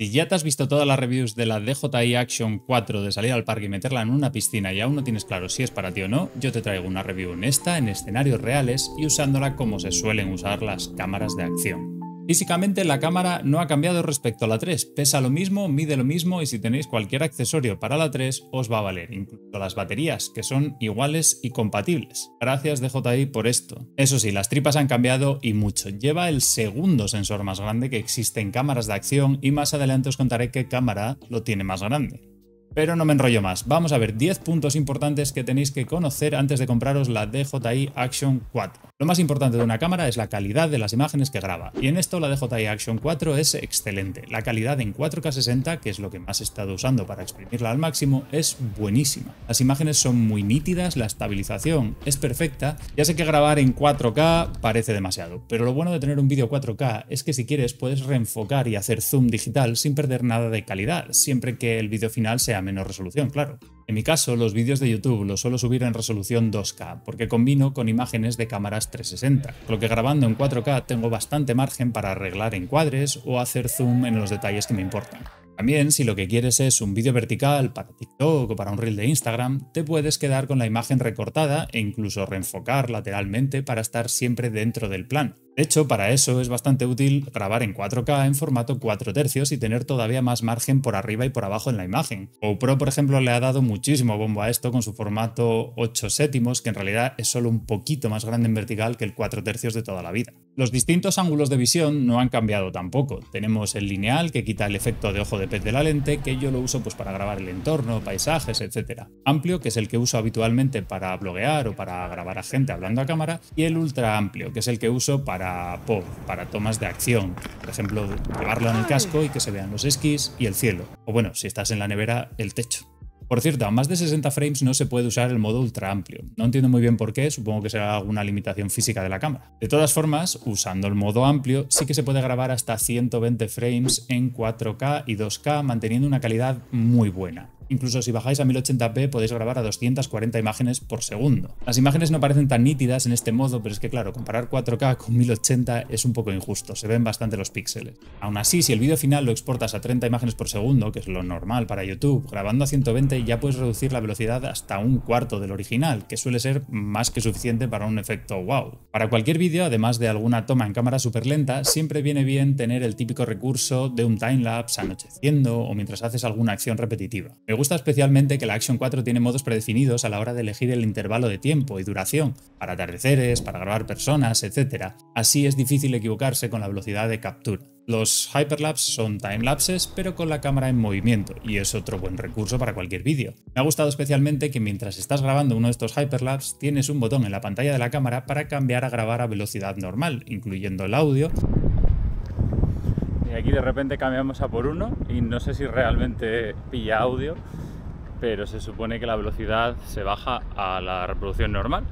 Si ya te has visto todas las reviews de la DJI Action 4 de salir al parque y meterla en una piscina y aún no tienes claro si es para ti o no, yo te traigo una review honesta en escenarios reales y usándola como se suelen usar las cámaras de acción. Físicamente la cámara no ha cambiado respecto a la 3, pesa lo mismo, mide lo mismo y si tenéis cualquier accesorio para la 3 os va a valer, incluso las baterías, que son iguales y compatibles. Gracias DJI por esto. Eso sí, las tripas han cambiado y mucho. Lleva el segundo sensor más grande que existe en cámaras de acción y más adelante os contaré qué cámara lo tiene más grande. Pero no me enrollo más. Vamos a ver 10 puntos importantes que tenéis que conocer antes de compraros la DJI Action 4. Lo más importante de una cámara es la calidad de las imágenes que graba. Y en esto la DJI Action 4 es excelente. La calidad en 4K60, que es lo que más he estado usando para exprimirla al máximo, es buenísima. Las imágenes son muy nítidas, la estabilización es perfecta. Ya sé que grabar en 4K parece demasiado, pero lo bueno de tener un vídeo 4K es que si quieres puedes reenfocar y hacer zoom digital sin perder nada de calidad, siempre que el vídeo final sea menor resolución, claro. En mi caso, los vídeos de YouTube los suelo subir en resolución 2K, porque combino con imágenes de cámaras 360, con lo que grabando en 4K tengo bastante margen para arreglar encuadres o hacer zoom en los detalles que me importan. También, si lo que quieres es un vídeo vertical para TikTok o para un reel de Instagram, te puedes quedar con la imagen recortada e incluso reenfocar lateralmente para estar siempre dentro del plan. De hecho, para eso es bastante útil grabar en 4K en formato 4 tercios y tener todavía más margen por arriba y por abajo en la imagen. pro por ejemplo, le ha dado muchísimo bombo a esto con su formato 8 séptimos, que en realidad es solo un poquito más grande en vertical que el 4 tercios de toda la vida. Los distintos ángulos de visión no han cambiado tampoco. Tenemos el lineal que quita el efecto de ojo de pez de la lente, que yo lo uso pues para grabar el entorno, paisajes, etc. Amplio, que es el que uso habitualmente para bloguear o para grabar a gente hablando a cámara, y el ultra amplio, que es el que uso para pop, para tomas de acción, por ejemplo, llevarlo en el casco y que se vean los esquís y el cielo. O bueno, si estás en la nevera, el techo. Por cierto, a más de 60 frames no se puede usar el modo ultra amplio. No entiendo muy bien por qué, supongo que será alguna limitación física de la cámara. De todas formas, usando el modo amplio, sí que se puede grabar hasta 120 frames en 4K y 2K manteniendo una calidad muy buena. Incluso si bajáis a 1080p podéis grabar a 240 imágenes por segundo. Las imágenes no parecen tan nítidas en este modo, pero es que claro, comparar 4K con 1080 es un poco injusto, se ven bastante los píxeles. Aún así, si el vídeo final lo exportas a 30 imágenes por segundo, que es lo normal para YouTube, grabando a 120 ya puedes reducir la velocidad hasta un cuarto del original, que suele ser más que suficiente para un efecto wow. Para cualquier vídeo, además de alguna toma en cámara súper lenta, siempre viene bien tener el típico recurso de un timelapse anocheciendo o mientras haces alguna acción repetitiva. Me gusta especialmente que la Action 4 tiene modos predefinidos a la hora de elegir el intervalo de tiempo y duración, para atardeceres, para grabar personas, etc. Así es difícil equivocarse con la velocidad de captura. Los Hyperlapse son timelapses, pero con la cámara en movimiento, y es otro buen recurso para cualquier vídeo. Me ha gustado especialmente que mientras estás grabando uno de estos Hyperlapse tienes un botón en la pantalla de la cámara para cambiar a grabar a velocidad normal, incluyendo el audio, aquí de repente cambiamos a por uno y no sé si realmente pilla audio, pero se supone que la velocidad se baja a la reproducción normal.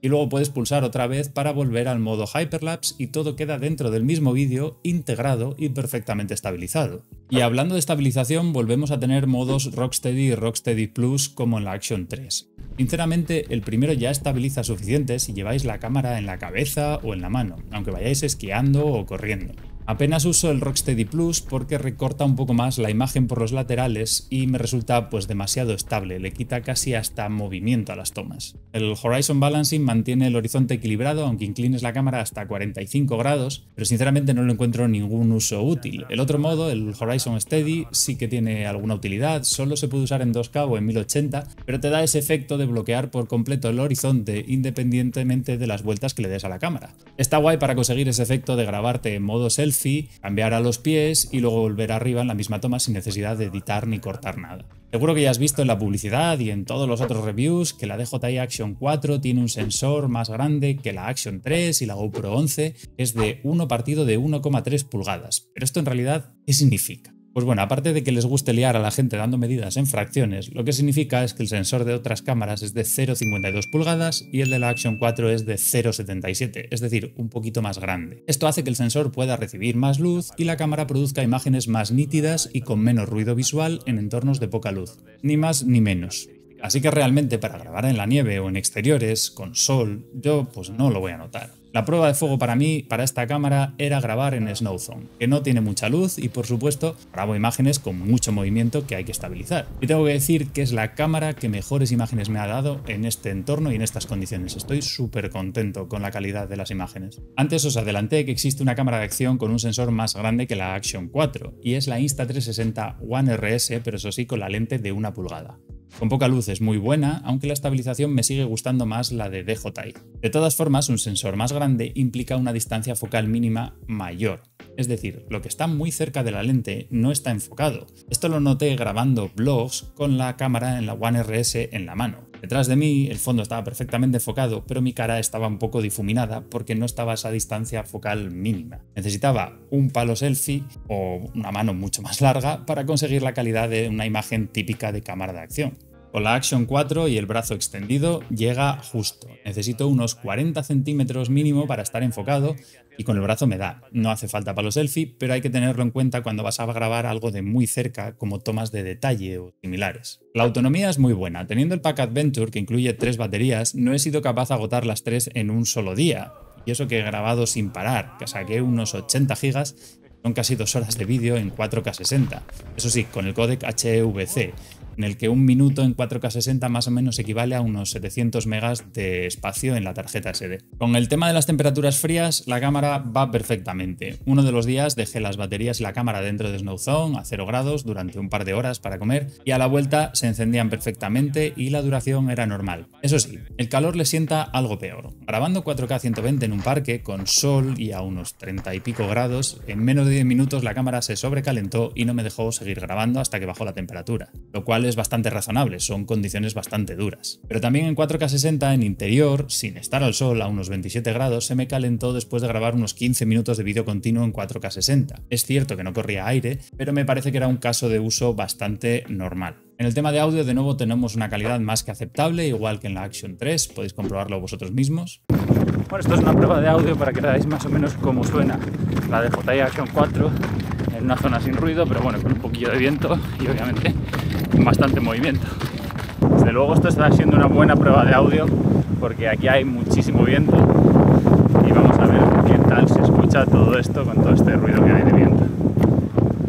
Y luego puedes pulsar otra vez para volver al modo Hyperlapse y todo queda dentro del mismo vídeo, integrado y perfectamente estabilizado. Y hablando de estabilización, volvemos a tener modos Rocksteady y Rocksteady Plus como en la Action 3. Sinceramente, el primero ya estabiliza suficiente si lleváis la cámara en la cabeza o en la mano, aunque vayáis esquiando o corriendo. Apenas uso el Rocksteady Plus porque recorta un poco más la imagen por los laterales y me resulta pues demasiado estable, le quita casi hasta movimiento a las tomas. El Horizon Balancing mantiene el horizonte equilibrado aunque inclines la cámara hasta 45 grados, pero sinceramente no lo encuentro ningún uso útil. El otro modo, el Horizon Steady, sí que tiene alguna utilidad, solo se puede usar en 2K o en 1080, pero te da ese efecto de bloquear por completo el horizonte independientemente de las vueltas que le des a la cámara. Está guay para conseguir ese efecto de grabarte en modo selfie cambiar a los pies y luego volver arriba en la misma toma sin necesidad de editar ni cortar nada. Seguro que ya has visto en la publicidad y en todos los otros reviews que la DJI Action 4 tiene un sensor más grande que la Action 3 y la GoPro 11, es de 1 partido de 1,3 pulgadas. Pero esto en realidad, ¿qué significa? Pues bueno, aparte de que les guste liar a la gente dando medidas en fracciones, lo que significa es que el sensor de otras cámaras es de 0,52 pulgadas y el de la Action 4 es de 0,77, es decir, un poquito más grande. Esto hace que el sensor pueda recibir más luz y la cámara produzca imágenes más nítidas y con menos ruido visual en entornos de poca luz. Ni más ni menos. Así que realmente para grabar en la nieve o en exteriores, con sol, yo pues no lo voy a notar. La prueba de fuego para mí, para esta cámara, era grabar en Snowzone, que no tiene mucha luz y por supuesto grabo imágenes con mucho movimiento que hay que estabilizar. Y tengo que decir que es la cámara que mejores imágenes me ha dado en este entorno y en estas condiciones. Estoy súper contento con la calidad de las imágenes. Antes os adelanté que existe una cámara de acción con un sensor más grande que la Action 4 y es la Insta360 One RS, pero eso sí con la lente de una pulgada. Con poca luz es muy buena, aunque la estabilización me sigue gustando más la de DJI. De todas formas, un sensor más grande implica una distancia focal mínima mayor, es decir, lo que está muy cerca de la lente no está enfocado. Esto lo noté grabando vlogs con la cámara en la One RS en la mano. Detrás de mí el fondo estaba perfectamente enfocado, pero mi cara estaba un poco difuminada porque no estaba a esa distancia focal mínima. Necesitaba un palo selfie o una mano mucho más larga para conseguir la calidad de una imagen típica de cámara de acción. Con la Action 4 y el brazo extendido llega justo. Necesito unos 40 centímetros mínimo para estar enfocado y con el brazo me da. No hace falta para los selfies, pero hay que tenerlo en cuenta cuando vas a grabar algo de muy cerca, como tomas de detalle o similares. La autonomía es muy buena. Teniendo el Pack Adventure, que incluye tres baterías, no he sido capaz de agotar las tres en un solo día. Y eso que he grabado sin parar, que saqué unos 80 gigas, son casi dos horas de vídeo en 4K60. Eso sí, con el codec HEVC en el que un minuto en 4K60 más o menos equivale a unos 700 megas de espacio en la tarjeta SD. Con el tema de las temperaturas frías, la cámara va perfectamente. Uno de los días dejé las baterías y la cámara dentro de snow zone a 0 grados durante un par de horas para comer y a la vuelta se encendían perfectamente y la duración era normal. Eso sí, el calor le sienta algo peor. Grabando 4K 120 en un parque con sol y a unos 30 y pico grados, en menos de 10 minutos la cámara se sobrecalentó y no me dejó seguir grabando hasta que bajó la temperatura, lo cual es bastante razonables, son condiciones bastante duras. Pero también en 4K60 en interior, sin estar al sol a unos 27 grados, se me calentó después de grabar unos 15 minutos de vídeo continuo en 4K60. Es cierto que no corría aire, pero me parece que era un caso de uso bastante normal. En el tema de audio, de nuevo, tenemos una calidad más que aceptable, igual que en la Action 3, podéis comprobarlo vosotros mismos. Bueno, esto es una prueba de audio para que veáis más o menos cómo suena la de DJI Action 4 en una zona sin ruido, pero bueno, con un poquillo de viento y obviamente bastante movimiento. Desde luego esto está siendo una buena prueba de audio porque aquí hay muchísimo viento y vamos a ver qué tal se escucha todo esto con todo este ruido que hay de viento.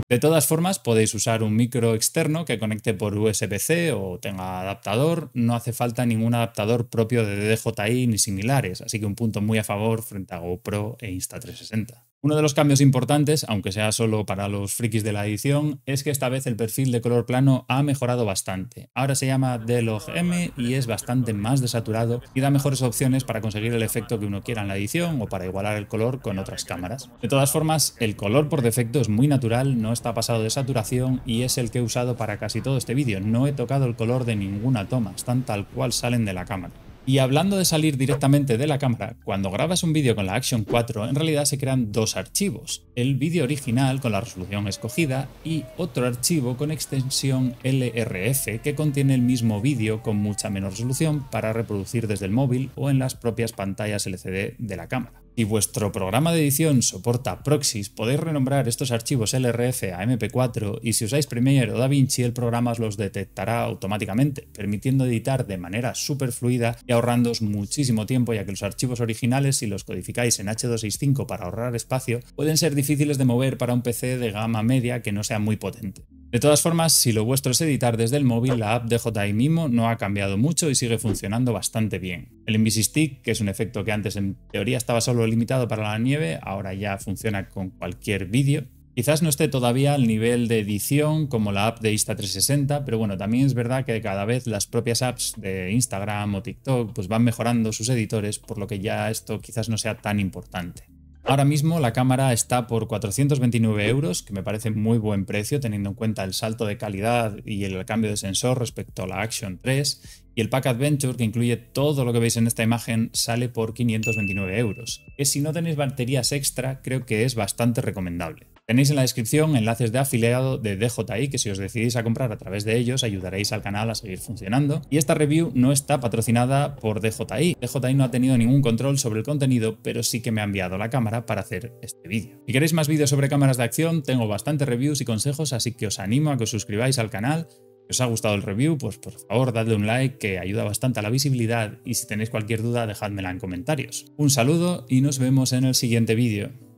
De todas formas, podéis usar un micro externo que conecte por USB-C o tenga adaptador. No hace falta ningún adaptador propio de DJI ni similares, así que un punto muy a favor frente a GoPro e Insta360. Uno de los cambios importantes, aunque sea solo para los frikis de la edición, es que esta vez el perfil de color plano ha mejorado bastante. Ahora se llama M y es bastante más desaturado y da mejores opciones para conseguir el efecto que uno quiera en la edición o para igualar el color con otras cámaras. De todas formas, el color por defecto es muy natural, no está pasado de saturación y es el que he usado para casi todo este vídeo. No he tocado el color de ninguna toma, están tal cual salen de la cámara. Y hablando de salir directamente de la cámara, cuando grabas un vídeo con la Action 4 en realidad se crean dos archivos, el vídeo original con la resolución escogida y otro archivo con extensión LRF que contiene el mismo vídeo con mucha menos resolución para reproducir desde el móvil o en las propias pantallas LCD de la cámara. Si vuestro programa de edición soporta proxies, podéis renombrar estos archivos LRF a MP4 y si usáis Premiere o DaVinci el programa os los detectará automáticamente, permitiendo editar de manera súper fluida y ahorrándoos muchísimo tiempo ya que los archivos originales, si los codificáis en H265 para ahorrar espacio, pueden ser difíciles de mover para un PC de gama media que no sea muy potente. De todas formas, si lo vuestro es editar desde el móvil, la app de j Mimo no ha cambiado mucho y sigue funcionando bastante bien. El Stick, que es un efecto que antes en teoría estaba solo limitado para la nieve, ahora ya funciona con cualquier vídeo. Quizás no esté todavía al nivel de edición como la app de Insta360, pero bueno, también es verdad que cada vez las propias apps de Instagram o TikTok pues van mejorando sus editores, por lo que ya esto quizás no sea tan importante. Ahora mismo la cámara está por 429 euros, que me parece muy buen precio teniendo en cuenta el salto de calidad y el cambio de sensor respecto a la Action 3. Y el Pack Adventure, que incluye todo lo que veis en esta imagen, sale por 529 euros. Que si no tenéis baterías extra, creo que es bastante recomendable. Tenéis en la descripción enlaces de afiliado de DJI que si os decidís a comprar a través de ellos ayudaréis al canal a seguir funcionando. Y esta review no está patrocinada por DJI. DJI no ha tenido ningún control sobre el contenido, pero sí que me ha enviado la cámara para hacer este vídeo. Si queréis más vídeos sobre cámaras de acción, tengo bastantes reviews y consejos, así que os animo a que os suscribáis al canal. Si os ha gustado el review, pues por favor dadle un like que ayuda bastante a la visibilidad y si tenéis cualquier duda dejádmela en comentarios. Un saludo y nos vemos en el siguiente vídeo.